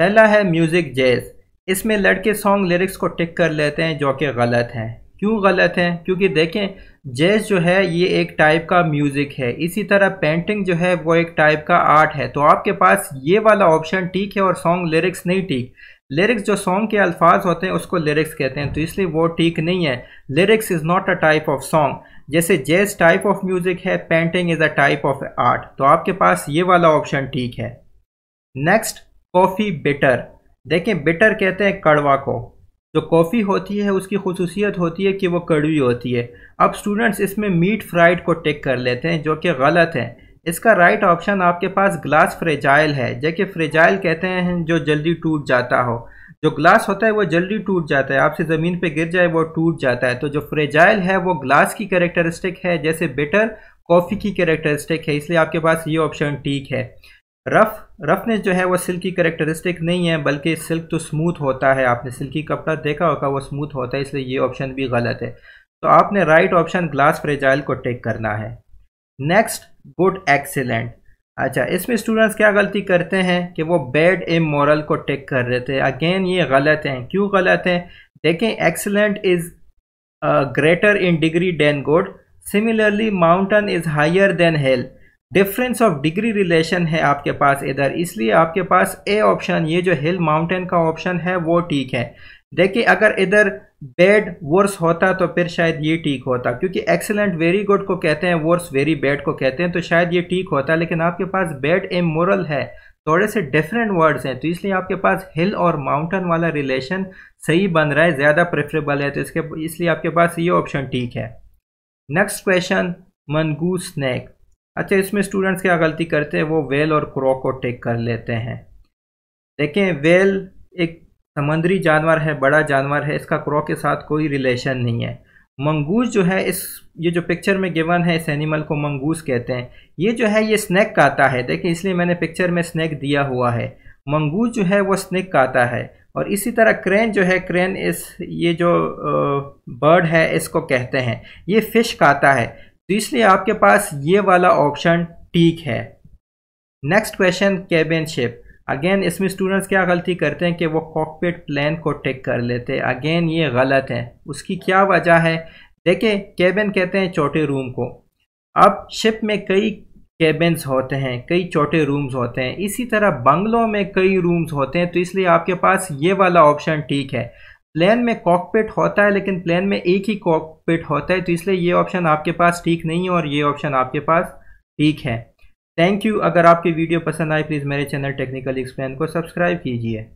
पहला है music jazz इसमें लड़के सॉन्ग लिरिक्स को टिक कर लेते हैं जो कि गलत हैं क्यों गलत हैं क्योंकि देखें जैज़ जो है ये एक टाइप का म्यूज़िक है इसी तरह पेंटिंग जो है वो एक टाइप का आर्ट है तो आपके पास ये वाला ऑप्शन ठीक है और सॉन्ग लिरिक्स नहीं ठीक लिरिक्स जो सॉन्ग के अल्फाज होते हैं उसको लिरिक्स कहते हैं तो इसलिए वो ठीक नहीं है lyrics is not a type of song जैसे जैज़ टाइप ऑफ म्यूज़िक है painting is a type of art तो आपके पास ये वाला ऑप्शन ठीक है नेक्स्ट कॉफ़ी बिटर देखें बिटर कहते हैं कड़वा को जो कॉफ़ी होती है उसकी खसूसियत होती है कि वो कड़वी होती है अब स्टूडेंट्स इसमें मीट फ्राइड को टिक कर लेते हैं जो कि गलत है इसका राइट ऑप्शन आपके पास ग्लास फ्रेजाइल है जैसे फ्रेजाइल कहते हैं जो जल्दी टूट जाता हो जो ग्लास होता है वो जल्दी टूट जाता है आपसे ज़मीन पे गिर जाए वो टूट जाता है तो जो फ्रेजाइल है वो ग्लास की करेक्टरिस्टिक है जैसे बेटर कॉफ़ी की करेक्टरिस्टिक है इसलिए आपके पास ये ऑप्शन ठीक है रफ रफनेस जो है वो सिल्क की करेक्टरिस्टिक नहीं है बल्कि सिल्क तो स्मूथ होता है आपने सिल्की कपड़ा देखा होगा वो स्मूथ होता है इसलिए ये ऑप्शन भी गलत है तो आपने राइट ऑप्शन ग्लास फ्रेजाइल को टेक करना है नेक्स्ट गुड एक्सीलेंट अच्छा इसमें स्टूडेंट्स क्या गलती करते हैं कि वो बैड ए मॉरल को टेक कर रहे थे अगेन ये गलत हैं क्यों गलत हैं देखें excellent is greater in degree than good similarly mountain is higher than health difference of degree relation है आपके पास इधर इसलिए आपके पास ए ऑप्शन ये जो हिल माउंटेन का ऑप्शन है वो ठीक है देखिए अगर इधर बैड वर्स होता तो फिर शायद ये ठीक होता क्योंकि एक्सेलेंट वेरी गुड को कहते हैं वर्स वेरी बैड को कहते हैं तो शायद ये ठीक होता लेकिन आपके पास बैड ए मोरल है थोड़े से डिफरेंट वर्ड्स हैं तो इसलिए आपके पास हिल और माउंटेन वाला रिलेशन सही बन रहा है ज़्यादा प्रेफरेबल है तो इसके इसलिए आपके पास ये ऑप्शन ठीक है नेक्स्ट क्वेश्चन मनगू स्नैक अच्छा इसमें स्टूडेंट्स क्या गलती करते हैं वो वेल और क्रॉ को टेक कर लेते हैं देखें वेल एक समंदरी जानवर है बड़ा जानवर है इसका क्रॉ के साथ कोई रिलेशन नहीं है मंगूस जो है इस ये जो पिक्चर में गिवन है इस एनिमल को मंगूस कहते हैं ये जो है ये स्नैक काता है देखिए इसलिए मैंने पिक्चर में स्नैक दिया हुआ है मंगूस जो है वो स्नैक काता है और इसी तरह क्रेन जो है क्रेन इस ये जो बर्ड है इसको कहते हैं ये फ़िश काता है तो इसलिए आपके पास ये वाला ऑप्शन ठीक है next question cabin ship again इसमें स्टूडेंट्स क्या गलती करते हैं कि वो कॉकपिट प्लान को टेक कर लेते हैं अगेन ये गलत है उसकी क्या वजह है देखें कैबिन कहते हैं छोटे रूम को अब शिप में कई कैबिन्स होते हैं कई छोटे रूम्स होते हैं इसी तरह बंगलों में कई रूम्स होते हैं तो इसलिए आपके पास ये वाला ऑप्शन ठीक है प्लेन में कॉकपिट होता है लेकिन प्लेन में एक ही कॉकपिट होता है तो इसलिए ये ऑप्शन आपके पास ठीक नहीं है और ये ऑप्शन आपके पास ठीक है थैंक यू अगर आपकी वीडियो पसंद आए प्लीज़ मेरे चैनल टेक्निकल एक्सप्लेन को सब्सक्राइब कीजिए